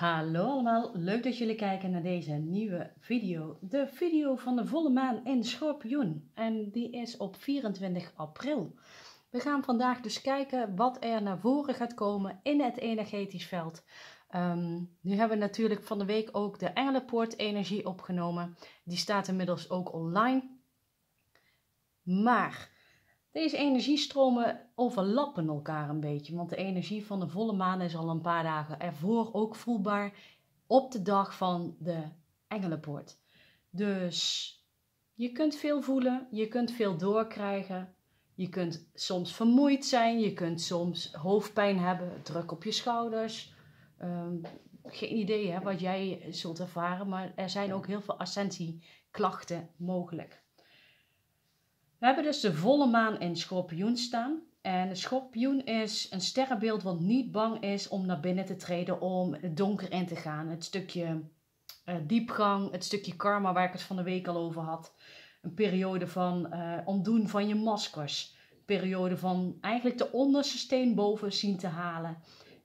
Hallo allemaal, leuk dat jullie kijken naar deze nieuwe video. De video van de volle maan in Schorpioen en die is op 24 april. We gaan vandaag dus kijken wat er naar voren gaat komen in het energetisch veld. Ehm, nu hebben we natuurlijk van de week ook de Engelenpoort energie opgenomen. Die staat inmiddels ook online. Maar deze energiestromen overlappen elkaar een beetje, want de energie van de volle maan is al een paar dagen ervoor ook voelbaar op de dag van de Engelenpoort. Dus je kunt veel voelen, je kunt veel doorkrijgen, je kunt soms vermoeid zijn, je kunt soms hoofdpijn hebben, druk op je schouders. Ehm, geen idee hè, wat jij zult ervaren, maar er zijn ook heel veel ascentieklachten mogelijk. We hebben dus de volle maan in schorpioen staan. En de schorpioen is een sterrenbeeld wat niet bang is om naar binnen te treden, om het donker in te gaan. Het stukje eh, diepgang, het stukje karma waar ik het van de week al over had. Een periode van uh, ontdoen van je maskers. Een periode van eigenlijk de onderste steen boven zien te halen.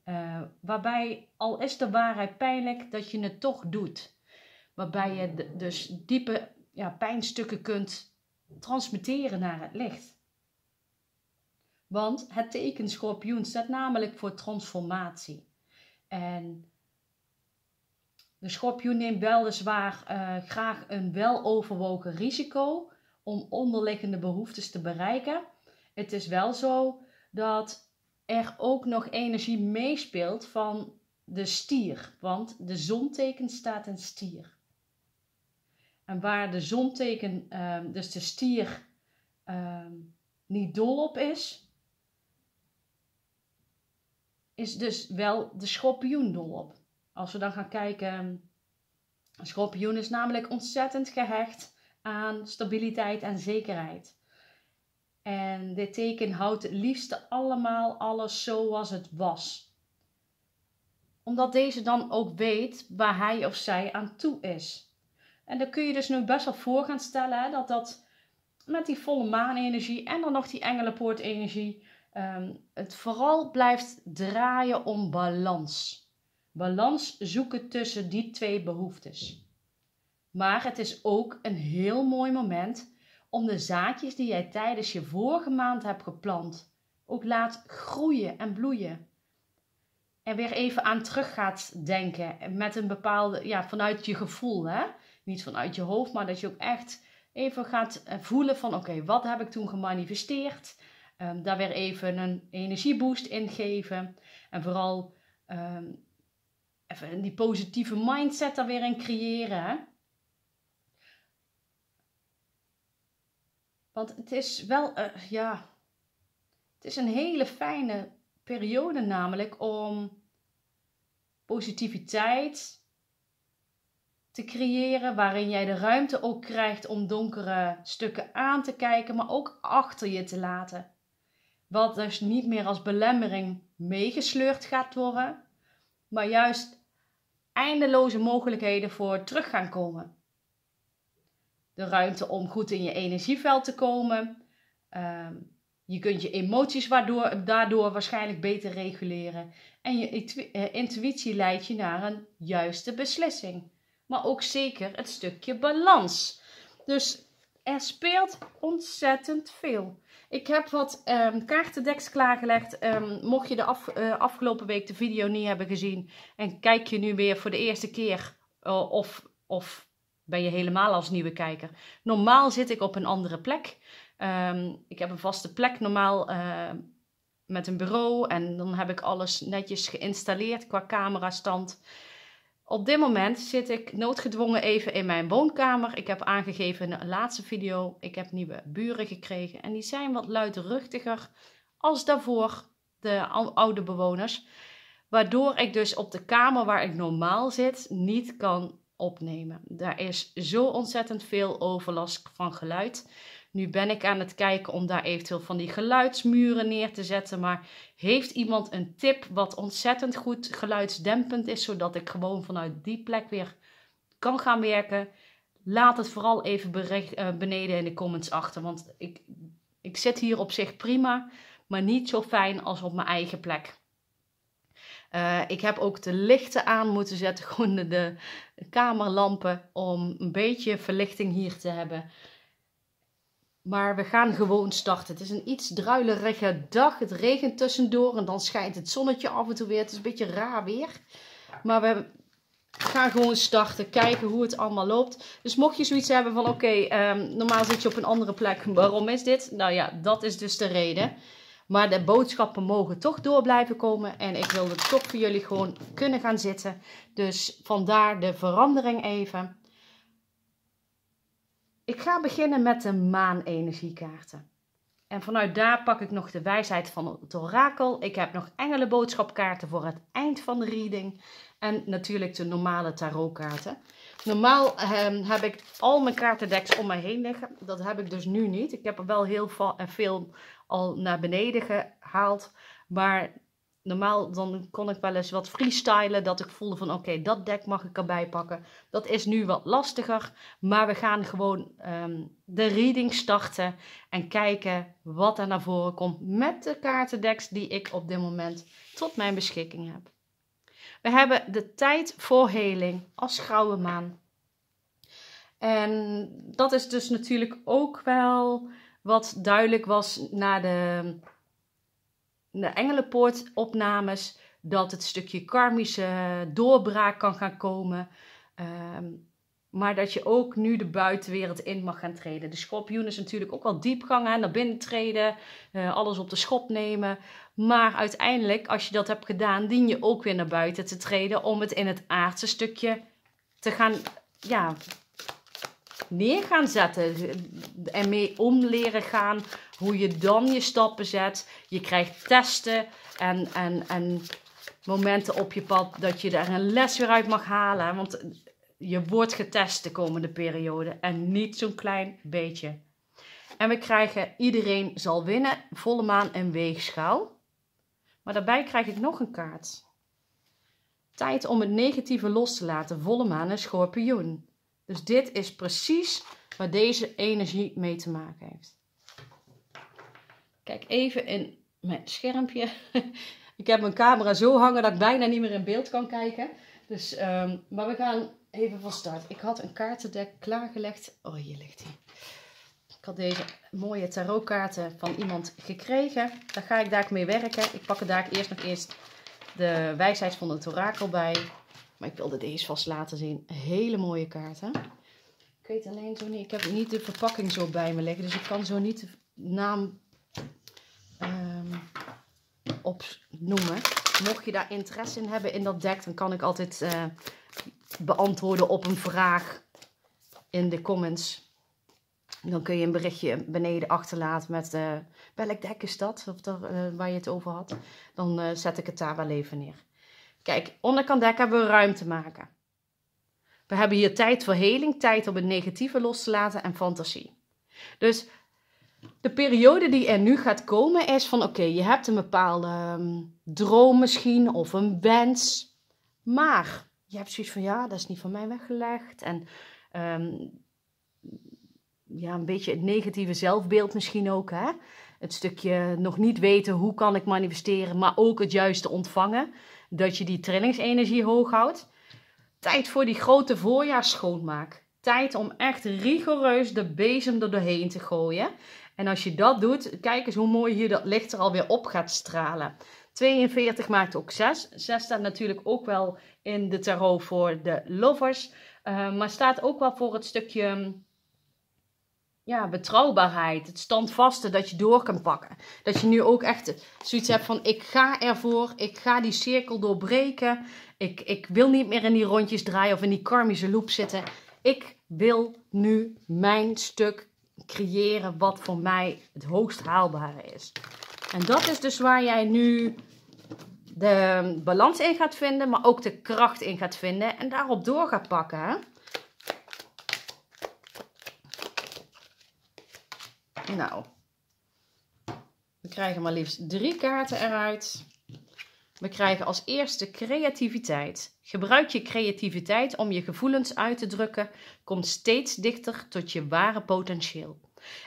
Eh, waarbij, al is de waarheid pijnlijk, dat je het toch doet. Waarbij je dus diepe ja, pijnstukken kunt transmitteren naar het licht. Want het teken schorpioen staat namelijk voor transformatie. En de schorpioen neemt weliswaar uh, graag een weloverwogen risico om onderliggende behoeftes te bereiken. Het is wel zo dat er ook nog energie meespeelt van de stier, want de zonteken staat in stier. En waar de zonteken, um, dus de stier, ehm, niet dol op is, is dus wel de schorpioen dol op. Als we dan gaan kijken, ehm, een schorpioen is namelijk ontzettend gehecht aan stabiliteit en zekerheid. En dit teken houdt het liefste allemaal alles zoals het was. Omdat deze dan ook weet waar hij of zij aan toe is. En dan kun je dus nu best wel voor gaan stellen dat dat met die volle maanenergie en dan nog die engelenpoortenergie, um, het vooral blijft draaien om balans. Balans zoeken tussen die twee behoeftes. Maar het is ook een heel mooi moment om de zaadjes die jij tijdens je vorige maand hebt geplant, ook laat groeien en bloeien. En weer even aan terug gaat denken met een bepaalde, ja, vanuit je gevoel. Hè? niet vanuit je hoofd, maar dat je ook echt even gaat eh, voelen van oké, wat heb ik toen gemanifesteerd? Ehm, daar weer even een energieboost in geven. En vooral ehm, even die positieve mindset daar weer in creëren. Want het is wel, eh, ja, het is een hele fijne periode namelijk om positiviteit te creëren waarin jij de ruimte ook krijgt om donkere stukken aan te kijken, maar ook achter je te laten. Wat dus niet meer als belemmering meegesleurd gaat worden, maar juist eindeloze mogelijkheden voor terug gaan komen. De ruimte om goed in je energieveld te komen. Ehm, je kunt je emoties waardoor, daardoor waarschijnlijk beter reguleren. En je eh, intuïtie leidt je naar een juiste beslissing maar ook zeker het stukje balans. Dus er speelt ontzettend veel. Ik heb wat um, kaartendeks klaargelegd. Ehm, mocht je de eh, afgelopen week de video niet hebben gezien en kijk je nu weer voor de eerste keer eh, of, of ben je helemaal als nieuwe kijker. Normaal zit ik op een andere plek. Ehm, ik heb een vaste plek normaal met een bureau en dan heb ik alles netjes geïnstalleerd qua camerastand. stand. Op dit moment zit ik noodgedwongen even in mijn woonkamer. Ik heb aangegeven in de laatste video, ik heb nieuwe buren gekregen en die zijn wat luidruchtiger als daarvoor de oude bewoners. Waardoor ik dus op de kamer waar ik normaal zit niet kan opnemen. Daar is zo ontzettend veel overlast van geluid. Nu ben ik aan het kijken om daar eventueel van die geluidsmuren neer te zetten. Maar heeft iemand een tip wat ontzettend goed geluidsdempend is, zodat ik gewoon vanuit die plek weer kan gaan werken? Laat het vooral even eh, beneden in de comments achter. Want ik, ik zit hier op zich prima, maar niet zo fijn als op mijn eigen plek. Eh, ik heb ook de lichten aan moeten zetten, gewoon de kamerlampen, om een beetje verlichting hier te hebben. Maar we gaan gewoon starten. Het is een iets druilerige dag. Het regent tussendoor en dan schijnt het zonnetje af en toe weer. Het is een beetje raar weer. Maar we gaan gewoon starten. Kijken hoe het allemaal loopt. Dus mocht je zoiets hebben van oké, ehm, normaal zit je op een andere plek. Waarom is dit? Nou ja, dat is dus de reden. Maar de boodschappen mogen toch door blijven komen. En ik wilde toch voor jullie gewoon kunnen gaan zitten. Dus vandaar de verandering even. Ik ga beginnen met de maanenergiekaarten. En vanuit daar pak ik nog de wijsheid van het orakel. Ik heb nog engelenboodschapkaarten voor het eind van de reading. En natuurlijk de normale tarotkaarten. Normaal ehm, heb ik al mijn kaartendeks om me heen liggen. Dat heb ik dus nu niet. Ik heb er wel heel veel al naar beneden gehaald. Maar normaal dan kon ik wel eens wat freestylen. Dat ik voelde van oké, dat dek mag ik erbij pakken. Dat is nu wat lastiger. Maar we gaan gewoon ehm, de reading starten. En kijken wat er naar voren komt met de kaartendeks die ik op dit moment tot mijn beschikking heb. We hebben de tijd voor heling als grauwe maan. En dat is dus natuurlijk ook wel wat duidelijk was na de de Engelenpoort-opnames dat het stukje karmische eh, doorbraak kan gaan komen. Ehm, maar dat je ook nu de buitenwereld in mag gaan treden. De schorpioen is natuurlijk ook wel diepgang aan, naar binnen treden, eh, alles op de schop nemen. Maar uiteindelijk, als je dat hebt gedaan, dien je ook weer naar buiten te treden om het in het aardse stukje te gaan ja, neer gaan zetten. En mee om leren gaan. Hoe je dan je stappen zet. Je krijgt testen en, en, en momenten op je pad dat je daar een les weer uit mag halen. Want je wordt getest de komende periode en niet zo'n klein beetje. En we krijgen iedereen zal winnen, volle maan en weegschaal. Maar daarbij krijg ik nog een kaart. Tijd om het negatieve los te laten, volle maan en schorpioen. Dus dit is precies waar deze energie mee te maken heeft. Kijk even in mijn schermpje. Ik heb mijn camera zo hangen dat ik bijna niet meer in beeld kan kijken. Dus, ehm, maar we gaan even van start. Ik had een kaartendek klaargelegd. Oh, hier ligt die. Ik had deze mooie tarotkaarten van iemand gekregen. Daar ga ik daar mee werken. Ik pak er daar eerst nog eerst de wijsheid van het orakel bij. Maar ik wilde deze vast laten zien. Hele mooie kaarten. Ik weet alleen zo niet. Ik heb niet de verpakking zo bij me liggen. Dus ik kan zo niet de naam ehm, opnoemen. Mocht je daar interesse in hebben in dat deck, dan kan ik altijd eh, beantwoorden op een vraag in de comments. Dan kun je een berichtje beneden achterlaten met uh, welk dek is dat, of daar, eh, waar je het over had. Dan zet ik het daar wel even neer. Kijk, onderkant dek hebben we ruimte maken. We hebben hier tijd voor heling, tijd om het negatieve los te laten en fantasie. Dus de periode die er nu gaat komen is van oké, je hebt een bepaalde ehm, droom misschien of een wens. Maar je hebt zoiets van ja, dat is niet van mij weggelegd. En ehm, ja, een beetje het negatieve zelfbeeld misschien ook. Hè? Het stukje nog niet weten hoe kan ik manifesteren, maar ook het juiste ontvangen dat je die trillingsenergie hoog houdt. Tijd voor die grote voorjaarsschoonmaak. Tijd om echt rigoureus de bezem er doorheen te gooien. En als je dat doet, kijk eens hoe mooi hier dat licht er alweer op gaat stralen. 42 maakt ook 6. 6 staat natuurlijk ook wel in de tarot voor de lovers. Eh, maar staat ook wel voor het stukje ja, betrouwbaarheid, het standvaste dat je door kan pakken. Dat je nu ook echt zoiets hebt van ik ga ervoor, ik ga die cirkel doorbreken. Ik, ik wil niet meer in die rondjes draaien of in die karmische loop zitten. Ik wil nu mijn stuk creëren wat voor mij het hoogst haalbare is. En dat is dus waar jij nu de balans in gaat vinden, maar ook de kracht in gaat vinden en daarop door gaat pakken. Nou, we krijgen maar liefst drie kaarten eruit. We krijgen als eerste creativiteit. Gebruik je creativiteit om je gevoelens uit te drukken. Kom steeds dichter tot je ware potentieel.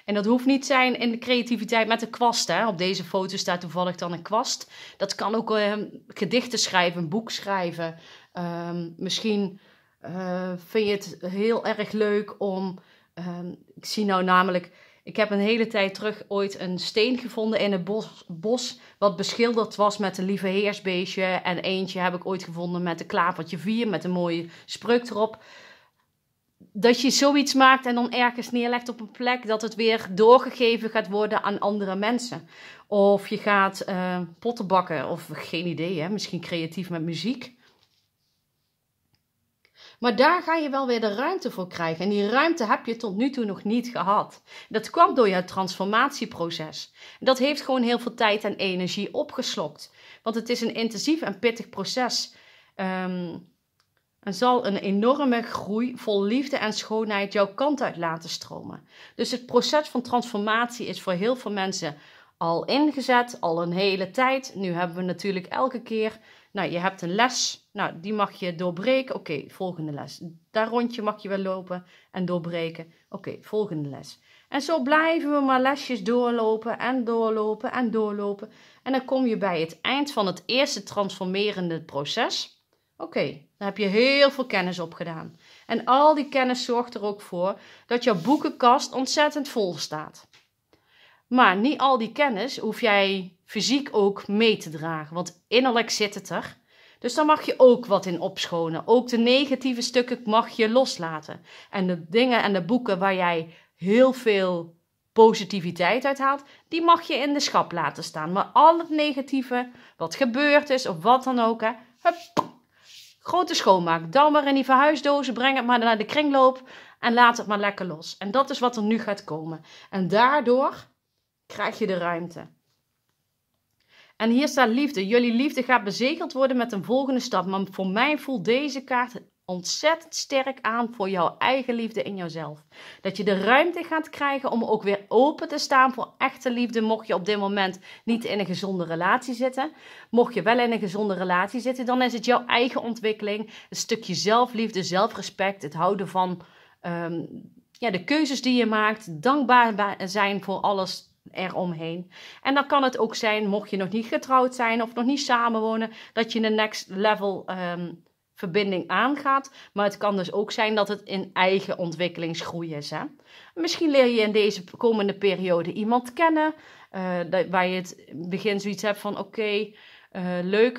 En dat hoeft niet zijn in de creativiteit met de kwast. Hè? Op deze foto staat toevallig dan een kwast. Dat kan ook eh, gedichten schrijven, een boek schrijven. Ehm, misschien eh, vind je het heel erg leuk om. Ehm, ik zie nou namelijk ik heb een hele tijd terug ooit een steen gevonden in het bos, bos wat beschilderd was met een lieve heersbeestje. En eentje heb ik ooit gevonden met een klavertje vier met een mooie spreuk erop. Dat je zoiets maakt en dan ergens neerlegt op een plek, dat het weer doorgegeven gaat worden aan andere mensen. Of je gaat uh, potten bakken, of geen idee, hè? misschien creatief met muziek. Maar daar ga je wel weer de ruimte voor krijgen. En die ruimte heb je tot nu toe nog niet gehad. Dat kwam door je transformatieproces. Dat heeft gewoon heel veel tijd en energie opgeslokt. Want het is een intensief en pittig proces. Um, ehm, en zal een enorme groei vol liefde en schoonheid jouw kant uit laten stromen. Dus het proces van transformatie is voor heel veel mensen al ingezet, al een hele tijd. Nu hebben we natuurlijk elke keer, nou, je hebt een les nou, die mag je doorbreken. Oké, volgende les. Daar rondje mag je wel lopen en doorbreken. Oké, volgende les. En zo blijven we maar lesjes doorlopen en doorlopen en doorlopen. En dan kom je bij het eind van het eerste transformerende proces. Oké, daar heb je heel veel kennis opgedaan. En al die kennis zorgt er ook voor dat jouw boekenkast ontzettend vol staat. Maar niet al die kennis hoef jij fysiek ook mee te dragen, want innerlijk zit het er. Dus daar mag je ook wat in opschonen. Ook de negatieve stukken mag je loslaten. En de dingen en de boeken waar jij heel veel positiviteit uit haalt, die mag je in de schap laten staan. Maar al het negatieve, wat gebeurd is of wat dan ook, hè, hup, grote schoonmaak. Dan maar in die verhuisdozen, breng het maar naar de kringloop en laat het maar lekker los. En dat is wat er nu gaat komen. En daardoor krijg je de ruimte. En hier staat liefde. Jullie liefde gaat bezegeld worden met een volgende stap. Maar voor mij voelt deze kaart ontzettend sterk aan voor jouw eigen liefde in jouzelf. Dat je de ruimte gaat krijgen om ook weer open te staan voor echte liefde. Mocht je op dit moment niet in een gezonde relatie zitten. Mocht je wel in een gezonde relatie zitten, dan is het jouw eigen ontwikkeling. Een stukje zelfliefde, zelfrespect, het houden van. Ehm, ja, de keuzes die je maakt, dankbaar zijn voor alles eromheen. En dan kan het ook zijn, mocht je nog niet getrouwd zijn of nog niet samenwonen, dat je een next level ehm, verbinding aangaat. Maar het kan dus ook zijn dat het in eigen ontwikkelingsgroei is. Hè? Misschien leer je in deze komende periode iemand kennen, eh, waar je het begin zoiets hebt van oké. Eh, leuk,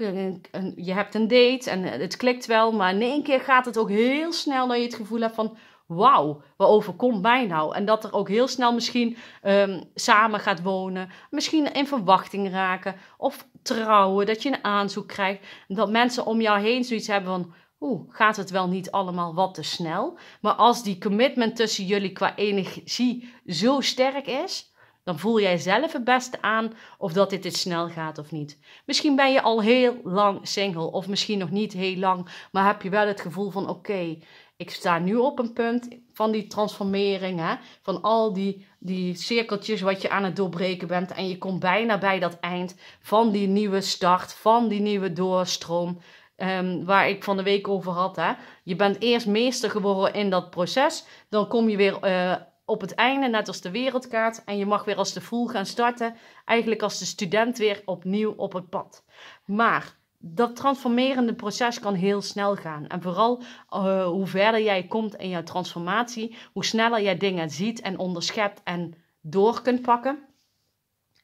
je hebt een date en het klikt wel, maar in één keer gaat het ook heel snel dat je het gevoel hebt van: wauw, wat overkomt mij nou? En dat er ook heel snel misschien ehm, samen gaat wonen, misschien in verwachting raken of trouwen, dat je een aanzoek krijgt. Dat mensen om jou heen zoiets hebben van, oeh, gaat het wel niet allemaal wat te snel? Maar als die commitment tussen jullie qua energie zo sterk is, dan voel jij zelf het beste aan of dat dit het snel gaat of niet. Misschien ben je al heel lang single of misschien nog niet heel lang, maar heb je wel het gevoel van oké, ik sta nu op een punt van die transformering, hè? van al die, die cirkeltjes wat je aan het doorbreken bent. En je komt bijna bij dat eind van die nieuwe start, van die nieuwe doorstroom. Ehm, waar ik van de week over had. Hè? Je bent eerst meester geworden in dat proces. Dan kom je weer eh, op het einde, net als de wereldkaart. En je mag weer als de voel gaan starten. Eigenlijk als de student weer opnieuw op het pad. Maar dat transformerende proces kan heel snel gaan. En vooral eh, hoe verder jij komt in jouw transformatie, hoe sneller jij dingen ziet en onderschept en door kunt pakken.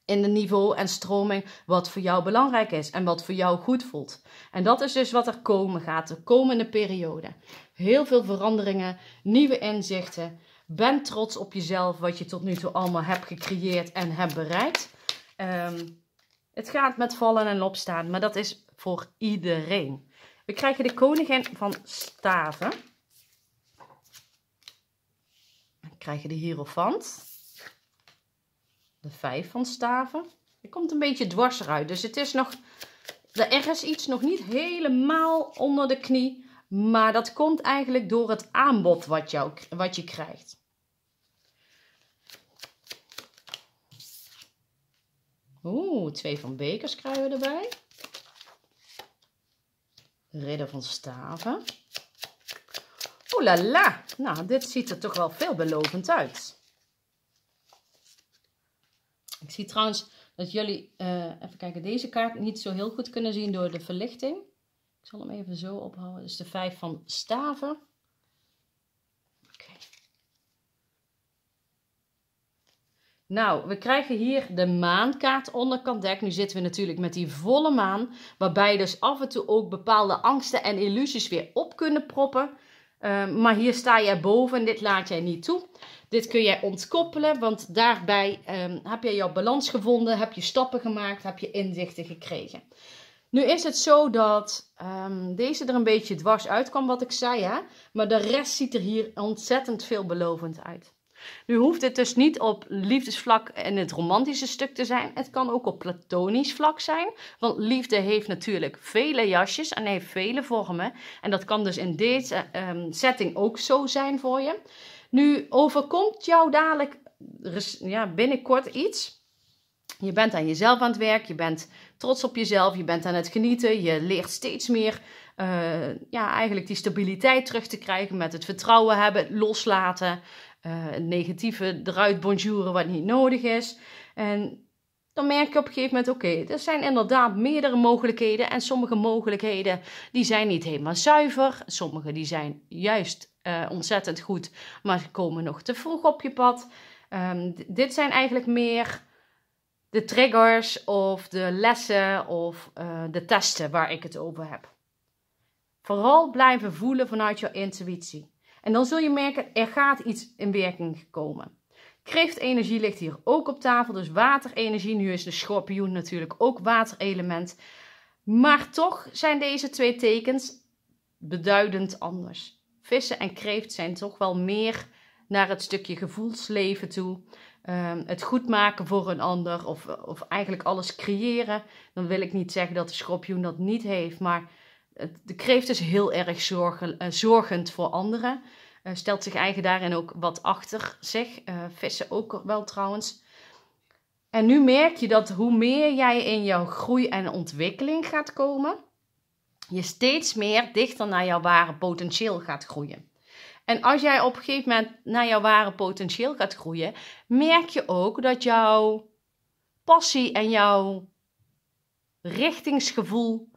In de niveau en stroming wat voor jou belangrijk is en wat voor jou goed voelt. En dat is dus wat er komen gaat, de komende periode. Heel veel veranderingen, nieuwe inzichten. Ben trots op jezelf, wat je tot nu toe allemaal hebt gecreëerd en hebt bereikt. Ehm, het gaat met vallen en opstaan, maar dat is voor iedereen. We krijgen de koningin van staven. We krijgen de hierofant. De vijf van staven. Het komt een beetje dwars eruit, dus het is nog... Er is iets nog niet helemaal onder de knie, maar dat komt eigenlijk door het aanbod wat, jou, wat je krijgt. Oeh, twee van bekers krijgen we erbij. Ridder van staven. Oeh la la. Nou, dit ziet er toch wel veelbelovend uit. Ik zie trouwens dat jullie, eh, even kijken, deze kaart niet zo heel goed kunnen zien door de verlichting. Ik zal hem even zo ophouden. Dus de vijf van staven. Nou, we krijgen hier de maankaart onderkant dek. Nu zitten we natuurlijk met die volle maan, waarbij dus af en toe ook bepaalde angsten en illusies weer op kunnen proppen. Ehm, maar hier sta jij boven en dit laat jij niet toe. Dit kun jij ontkoppelen, want daarbij ehm, heb je jouw balans gevonden, heb je stappen gemaakt, heb je inzichten gekregen. Nu is het zo dat ehm, deze er een beetje dwars uitkwam, wat ik zei, hè? maar de rest ziet er hier ontzettend veelbelovend uit. Nu hoeft dit dus niet op liefdesvlak en het romantische stuk te zijn. Het kan ook op platonisch vlak zijn. Want liefde heeft natuurlijk vele jasjes en heeft vele vormen. En dat kan dus in deze ehm, setting ook zo zijn voor je. Nu overkomt jou dadelijk ja, binnenkort iets. Je bent aan jezelf aan het werk, je bent trots op jezelf, je bent aan het genieten, je leert steeds meer eh, ja, eigenlijk die stabiliteit terug te krijgen met het vertrouwen hebben, loslaten, eh, een negatieve eruit bonjouren wat niet nodig is. En dan merk je op een gegeven moment, oké, er zijn inderdaad meerdere mogelijkheden. En sommige mogelijkheden, die zijn niet helemaal zuiver. Sommige die zijn juist eh, ontzettend goed, maar komen nog te vroeg op je pad. Ehm, dit zijn eigenlijk meer de triggers of de lessen of eh, de testen waar ik het over heb. Vooral blijven voelen vanuit je intuïtie. En dan zul je merken, er gaat iets in werking komen. Kreeftenergie ligt hier ook op tafel, dus waterenergie. Nu is de schorpioen natuurlijk ook waterelement. Maar toch zijn deze twee tekens beduidend anders. Vissen en kreeft zijn toch wel meer naar het stukje gevoelsleven toe. Ehm, het goed maken voor een ander of, of eigenlijk alles creëren. Dan wil ik niet zeggen dat de schorpioen dat niet heeft, maar de kreeft is heel erg zorgen, eh, zorgend voor anderen. Eh, stelt zich eigen daarin ook wat achter zich. Eh, vissen ook wel trouwens. En nu merk je dat hoe meer jij in jouw groei en ontwikkeling gaat komen, je steeds meer dichter naar jouw ware potentieel gaat groeien. En als jij op een gegeven moment naar jouw ware potentieel gaat groeien, merk je ook dat jouw passie en jouw richtingsgevoel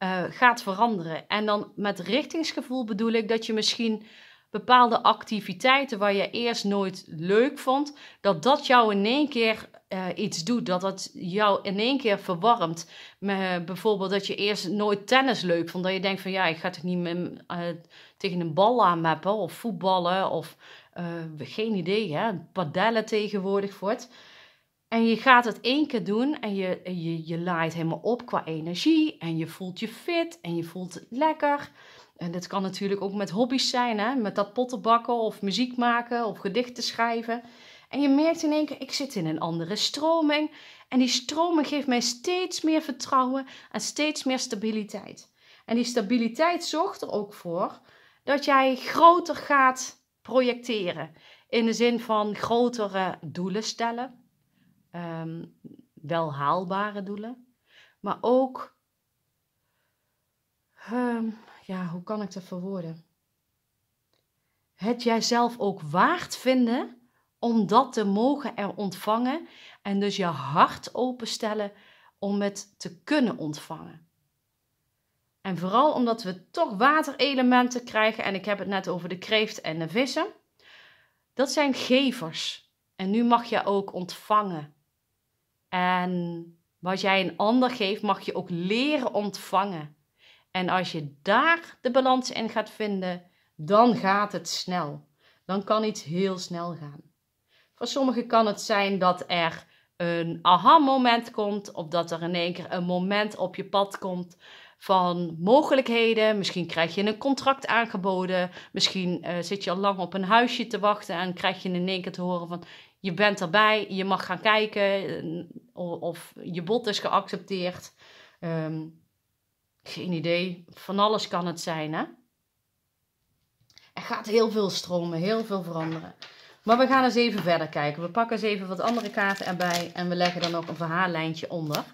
eh, gaat veranderen. En dan met richtingsgevoel bedoel ik dat je misschien bepaalde activiteiten waar je eerst nooit leuk vond, dat dat jou in één keer eh, iets doet. Dat dat jou in één keer verwarmt. bijvoorbeeld dat je eerst nooit tennis leuk vond. Dat je denkt van ja, ik ga het niet meer, eh, tegen een bal aanmappen of voetballen of geen idee, hè, padellen tegenwoordig wordt. En je gaat het één keer doen en je, je, je laait helemaal op qua energie. En je voelt je fit en je voelt het lekker. En dat kan natuurlijk ook met hobby's zijn, hè? met dat pottenbakken of muziek maken of gedichten schrijven. En je merkt in één keer, ik zit in een andere stroming. En die stroming geeft mij steeds meer vertrouwen en steeds meer stabiliteit. En die stabiliteit zorgt er ook voor dat jij groter gaat projecteren. In de zin van grotere doelen stellen Ehm, wel haalbare doelen, maar ook, ehm, ja, hoe kan ik dat verwoorden? Het jijzelf ook waard vinden om dat te mogen er ontvangen en dus je hart openstellen om het te kunnen ontvangen. En vooral omdat we toch waterelementen krijgen, en ik heb het net over de kreeft en de vissen, dat zijn gevers. En nu mag je ook ontvangen. En wat jij een ander geeft, mag je ook leren ontvangen. En als je daar de balans in gaat vinden, dan gaat het snel. Dan kan iets heel snel gaan. Voor sommigen kan het zijn dat er een aha-moment komt, of dat er in één keer een moment op je pad komt van mogelijkheden. Misschien krijg je een contract aangeboden. Misschien eh, zit je al lang op een huisje te wachten en krijg je in één keer te horen van je bent erbij, je mag gaan kijken eh, of je bod is geaccepteerd. Ehm, geen idee, van alles kan het zijn hè. Er gaat heel veel stromen, heel veel veranderen. Maar we gaan eens even verder kijken. We pakken eens even wat andere kaarten erbij en we leggen dan ook een verhaallijntje onder.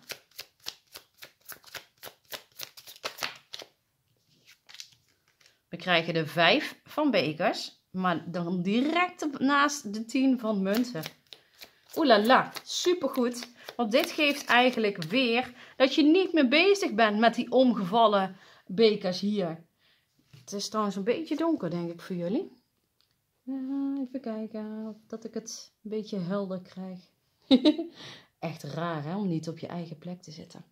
We krijgen de vijf van bekers. Maar dan direct naast de 10 van munten. Oelala, la, supergoed. Want dit geeft eigenlijk weer dat je niet meer bezig bent met die omgevallen bekers hier. Het is trouwens een beetje donker, denk ik, voor jullie. even kijken dat ik het een beetje helder krijg. Echt raar hè, om niet op je eigen plek te zitten.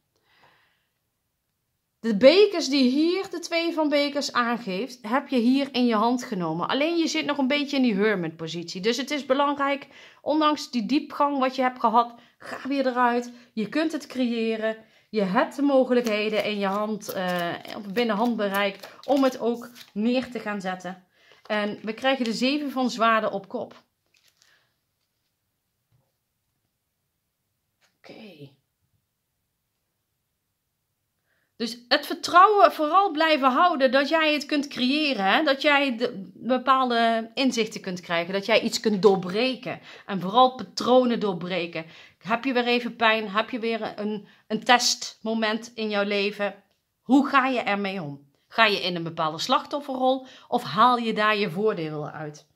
De bekers die hier, de twee van bekers aangeeft, heb je hier in je hand genomen. Alleen je zit nog een beetje in die hermit positie. Dus het is belangrijk, ondanks die diepgang wat je hebt gehad, ga weer eruit. Je kunt het creëren. Je hebt de mogelijkheden in je hand, uh, binnen handbereik, om het ook neer te gaan zetten. En we krijgen de zeven van zwaarden op kop. Oké. Okay. Dus het vertrouwen vooral blijven houden dat jij het kunt creëren. Hè? Dat jij de, bepaalde inzichten kunt krijgen. Dat jij iets kunt doorbreken. En vooral patronen doorbreken. Heb je weer even pijn? Heb je weer een, een testmoment in jouw leven? Hoe ga je ermee om? Ga je in een bepaalde slachtofferrol of haal je daar je voordelen uit?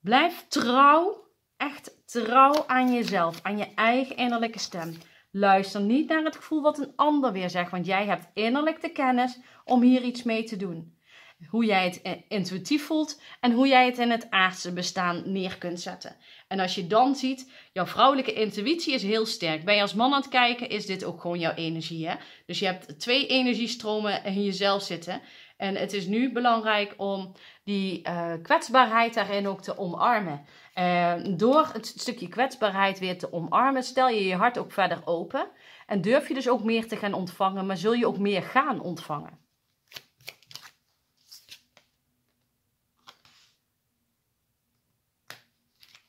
Blijf trouw, echt trouw aan jezelf, aan je eigen innerlijke stem. Luister niet naar het gevoel wat een ander weer zegt, want jij hebt innerlijk de kennis om hier iets mee te doen. Hoe jij het intuïtief voelt en hoe jij het in het aardse bestaan neer kunt zetten. En als je dan ziet, jouw vrouwelijke intuïtie is heel sterk. Ben je als man aan het kijken, is dit ook gewoon jouw energie. Hè? Dus je hebt twee energiestromen in jezelf zitten. En het is nu belangrijk om die eh, kwetsbaarheid daarin ook te omarmen. Uh, door het stukje kwetsbaarheid weer te omarmen, stel je je hart ook verder open. En durf je dus ook meer te gaan ontvangen, maar zul je ook meer gaan ontvangen.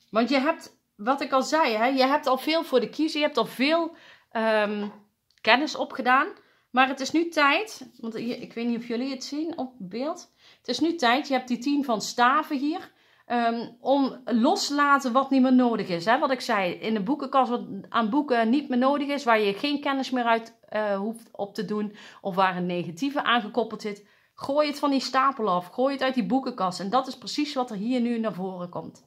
Want je hebt, wat ik al zei, hè, je hebt al veel voor de kiezer, je hebt al veel ehm, kennis opgedaan. Maar het is nu tijd, want ik weet niet of jullie het zien op beeld. Het is nu tijd, je hebt die tien van staven hier. Um, om loslaten wat niet meer nodig is. Hè? Wat ik zei, in de boekenkast wat aan boeken niet meer nodig is, waar je geen kennis meer uit eh, hoeft op te doen, of waar een negatieve aangekoppeld zit, gooi het van die stapel af, gooi het uit die boekenkast. En dat is precies wat er hier nu naar voren komt.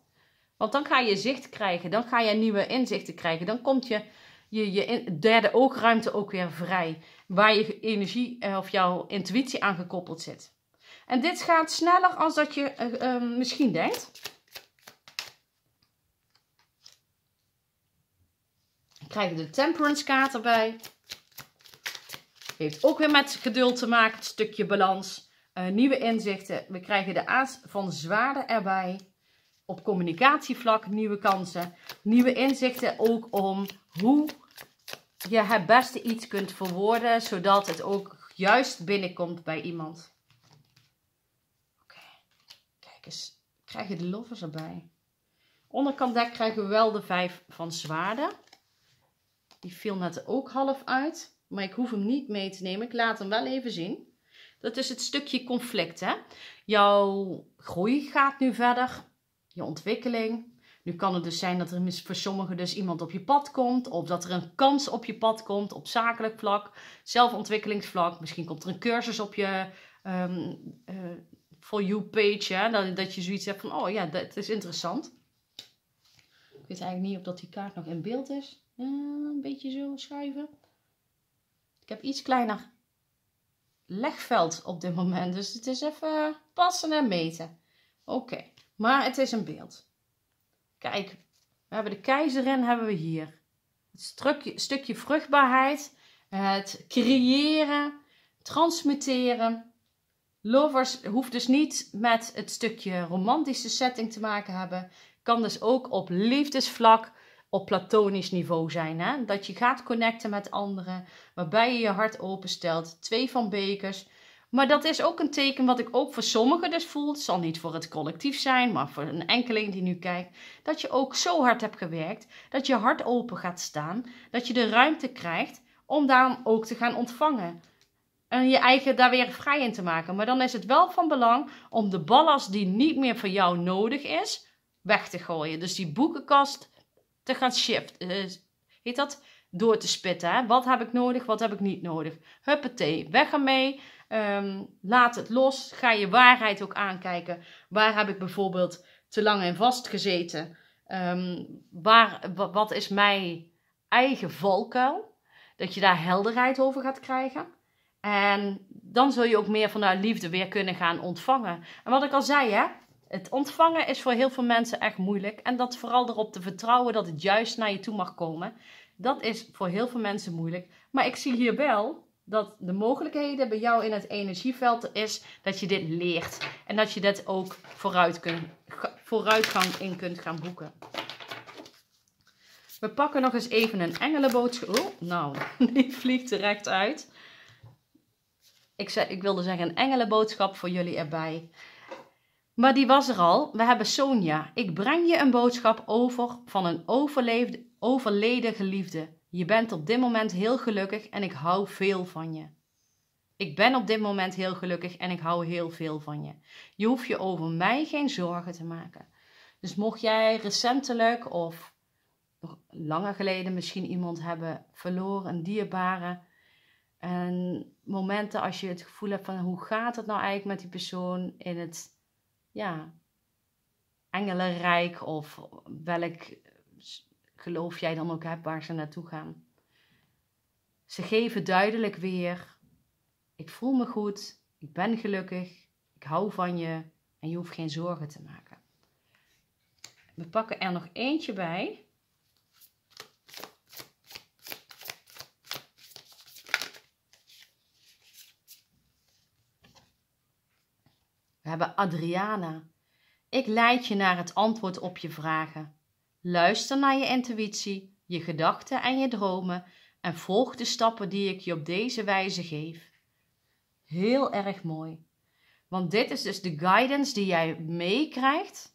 Want dan ga je zicht krijgen, dan ga je nieuwe inzichten krijgen, dan komt je, je, derde oogruimte ook weer vrij, waar je energie eh, of jouw intuïtie aan gekoppeld zit. En dit gaat sneller als dat je eh, ehm, misschien denkt. We krijgen de temperance kaart erbij. Heeft ook weer met geduld te maken, het stukje balans. Eh, nieuwe inzichten. We krijgen de aas van zwaarden erbij. Op communicatievlak nieuwe kansen. Nieuwe inzichten ook om hoe je het beste iets kunt verwoorden. Zodat het ook juist binnenkomt bij iemand krijg je de lovers erbij. Onderkant dek krijgen we wel de vijf van zwaarden. Die viel net ook half uit. Maar ik hoef hem niet mee te nemen. Ik laat hem wel even zien. Dat is het stukje conflict. Hè? Jouw groei gaat nu verder. Je ontwikkeling. Nu kan het dus zijn dat er voor sommigen dus iemand op je pad komt. Of dat er een kans op je pad komt op zakelijk vlak. Zelfontwikkelingsvlak. Misschien komt er een cursus op je um, for you page. Hè? Dat, je zoiets hebt van, oh ja, dat is interessant. Ik weet eigenlijk niet of dat die kaart nog in beeld is. een beetje zo schuiven. Ik heb iets kleiner legveld op dit moment. Dus het is even passen en meten. Oké, maar het is een beeld. Kijk, we hebben de keizerin hebben we hier. Het stukje, stukje vruchtbaarheid, het creëren, Transmitteren. Lovers hoeft dus niet met het stukje romantische setting te maken hebben. Kan dus ook op liefdesvlak, op platonisch niveau zijn. Hè? Dat je gaat connecten met anderen, waarbij je je hart openstelt. Twee van bekers. Maar dat is ook een teken wat ik ook voor sommigen dus voel. Het zal niet voor het collectief zijn, maar voor een enkeling die nu kijkt. Dat je ook zo hard hebt gewerkt, dat je hart open gaat staan. Dat je de ruimte krijgt om daarom ook te gaan ontvangen en je eigen daar weer vrij in te maken. Maar dan is het wel van belang om de ballast die niet meer voor jou nodig is, weg te gooien. Dus die boekenkast te gaan shift. Eh, heet dat? Door te spitten. Wat heb ik nodig, wat heb ik niet nodig? Huppatee, weg ermee. Um, laat het los. Ga je waarheid ook aankijken. Waar heb ik bijvoorbeeld te lang in vastgezeten? Um, waar, wat is mijn eigen valkuil? Dat je daar helderheid over gaat krijgen. En dan zul je ook meer vanuit liefde weer kunnen gaan ontvangen. En wat ik al zei, hè, het ontvangen is voor heel veel mensen echt moeilijk. En dat vooral erop te vertrouwen dat het juist naar je toe mag komen, dat is voor heel veel mensen moeilijk. Maar ik zie hier wel dat de mogelijkheden bij jou in het energieveld is dat je dit leert. En dat je dit ook vooruit kunt, vooruitgang in kunt gaan boeken. We pakken nog eens even een engelenboodschap. Oh, nou, die vliegt direct uit. Ik, zei, ik wilde zeggen een engelenboodschap voor jullie erbij. Maar die was er al. We hebben Sonja. Ik breng je een boodschap over van een overleefde, overleden geliefde. Je bent op dit moment heel gelukkig en ik hou veel van je. Ik ben op dit moment heel gelukkig en ik hou heel veel van je. Je hoeft je over mij geen zorgen te maken. Dus mocht jij recentelijk of nog langer geleden misschien iemand hebben verloren, een dierbare. En momenten als je het gevoel hebt van hoe gaat het nou eigenlijk met die persoon in het ja, engelenrijk of welk geloof jij dan ook hebt waar ze naartoe gaan. Ze geven duidelijk weer, ik voel me goed, ik ben gelukkig, ik hou van je en je hoeft geen zorgen te maken. We pakken er nog eentje bij. We hebben Adriana. Ik leid je naar het antwoord op je vragen. Luister naar je intuïtie, je gedachten en je dromen en volg de stappen die ik je op deze wijze geef. Heel erg mooi. Want dit is dus de guidance die jij meekrijgt,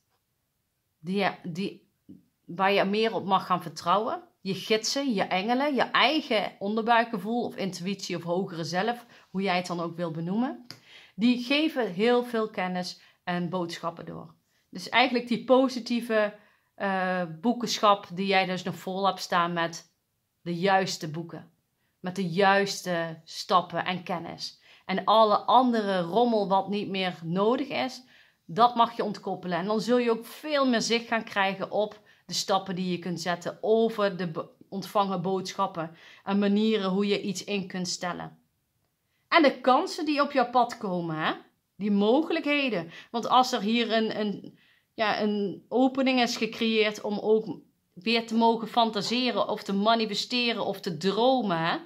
die, die, waar je meer op mag gaan vertrouwen. Je gidsen, je engelen, je eigen onderbuikgevoel of intuïtie of hogere zelf, hoe jij het dan ook wil benoemen die geven heel veel kennis en boodschappen door. Dus eigenlijk die positieve eh, boekenschap die jij dus nog vol hebt staan met de juiste boeken. Met de juiste stappen en kennis. En alle andere rommel wat niet meer nodig is, dat mag je ontkoppelen. En dan zul je ook veel meer zicht gaan krijgen op de stappen die je kunt zetten over de ontvangen boodschappen en manieren hoe je iets in kunt stellen. En de kansen die op jouw pad komen, die mogelijkheden. Want als er hier een, een, ja, een opening is gecreëerd om ook weer te mogen fantaseren of te manifesteren of te dromen,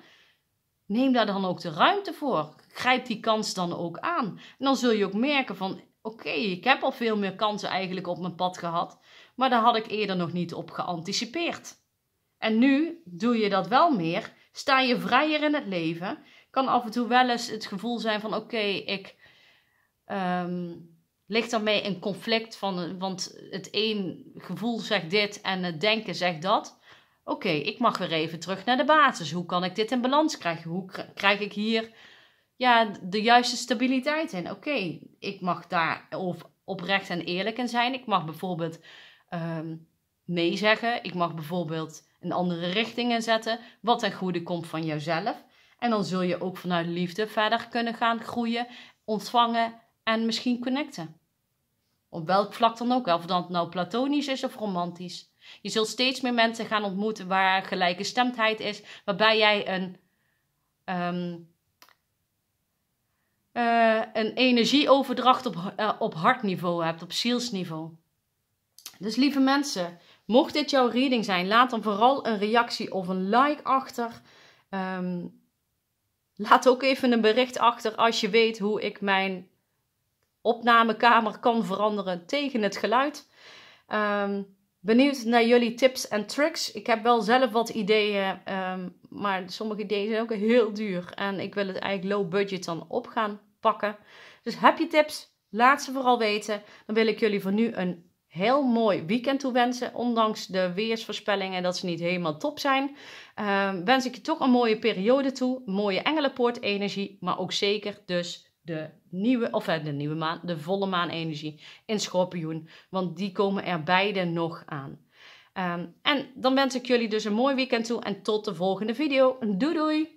neem daar dan ook de ruimte voor. Grijp die kans dan ook aan. En dan zul je ook merken van, oké, ik heb al veel meer kansen eigenlijk op mijn pad gehad, maar daar had ik eerder nog niet op geanticipeerd. En nu doe je dat wel meer, sta je vrijer in het leven kan af en toe wel eens het gevoel zijn van oké, ik um, ligt daarmee in conflict van, want het een gevoel zegt dit en het denken zegt dat. Oké, ik mag weer even terug naar de basis. Hoe kan ik dit in balans krijgen? Hoe krijg ik hier ja, de juiste stabiliteit in? Oké, ik mag daar of oprecht en eerlijk in zijn. Ik mag bijvoorbeeld um, nee zeggen. Ik mag bijvoorbeeld een andere richting inzetten. Wat ten goede komt van jouzelf. En dan zul je ook vanuit liefde verder kunnen gaan groeien, ontvangen en misschien connecten. Op welk vlak dan ook, of dat nou platonisch is of romantisch. Je zult steeds meer mensen gaan ontmoeten waar gelijke is, waarbij jij een, um, een energieoverdracht op, eh, op hartniveau hebt, op zielsniveau. Dus lieve mensen, mocht dit jouw reading zijn, laat dan vooral een reactie of een like achter. Ehm, Laat ook even een bericht achter als je weet hoe ik mijn opnamekamer kan veranderen tegen het geluid. Ehm, benieuwd naar jullie tips en tricks. Ik heb wel zelf wat ideeën, ehm, maar sommige ideeën zijn ook heel duur. En ik wil het eigenlijk low budget dan op gaan pakken. Dus heb je tips? Laat ze vooral weten. Dan wil ik jullie voor nu een heel mooi weekend toe wensen. Ondanks de weersvoorspellingen dat ze niet helemaal top zijn. Ehm, wens ik je toch een mooie periode toe. Mooie engelenpoort-energie. Maar ook zeker dus de nieuwe, of eh, de nieuwe maan, de volle maan-energie in Schorpioen. Want die komen er beide nog aan. Ehm, en dan wens ik jullie dus een mooi weekend toe en tot de volgende video. Doei doei!